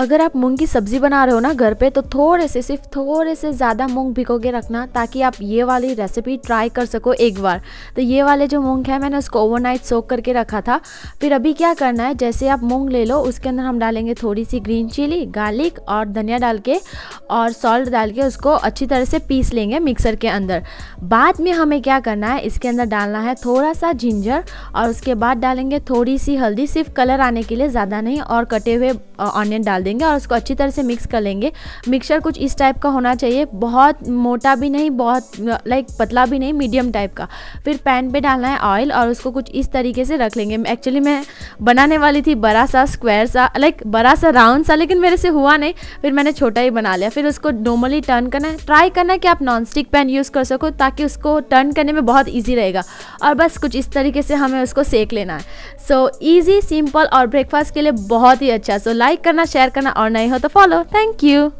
अगर आप मूंग की सब्जी बना रहे हो ना घर पे तो थोड़े से सिर्फ थोड़े से ज़्यादा मूंग भिगो के रखना ताकि आप ये वाली रेसिपी ट्राई कर सको एक बार तो ये वाले जो मूंग है मैंने उसको ओवरनाइट सोक करके रखा था फिर अभी क्या करना है जैसे आप मूंग ले लो उसके अंदर हम डालेंगे थोड़ी सी ग्रीन चिली गार्लिक और धनिया डाल के और सॉल्ट डाल के उसको अच्छी तरह से पीस लेंगे मिक्सर के अंदर बाद में हमें क्या करना है इसके अंदर डालना है थोड़ा सा जिंजर और उसके बाद डालेंगे थोड़ी सी हल्दी सिर्फ कलर आने के लिए ज़्यादा नहीं और कटे हुए ऑनियन डाल देंगे और उसको अच्छी तरह से मिक्स कर लेंगे मिक्सर कुछ इस टाइप का होना चाहिए बहुत मोटा भी नहीं बहुत लाइक पतला भी नहीं मीडियम टाइप का फिर पैन पे डालना है ऑयल और उसको कुछ इस तरीके से रख लेंगे एक्चुअली मैं बनाने वाली थी बड़ा सा स्क्वायर सा लाइक बड़ा सा राउंड सा लेकिन मेरे से हुआ नहीं फिर मैंने छोटा ही बना लिया फिर उसको नॉर्मली टर्न करना है ट्राई करना कि आप नॉन स्टिक पैन यूज़ कर सको ताकि उसको टर्न करने में बहुत ईजी रहेगा और बस कुछ इस तरीके से हमें उसको सेक लेना है सो ईजी सिंपल और ब्रेकफास्ट के लिए बहुत ही अच्छा सो so, लाइक करना शेयर करना और नहीं हो तो फॉलो थैंक यू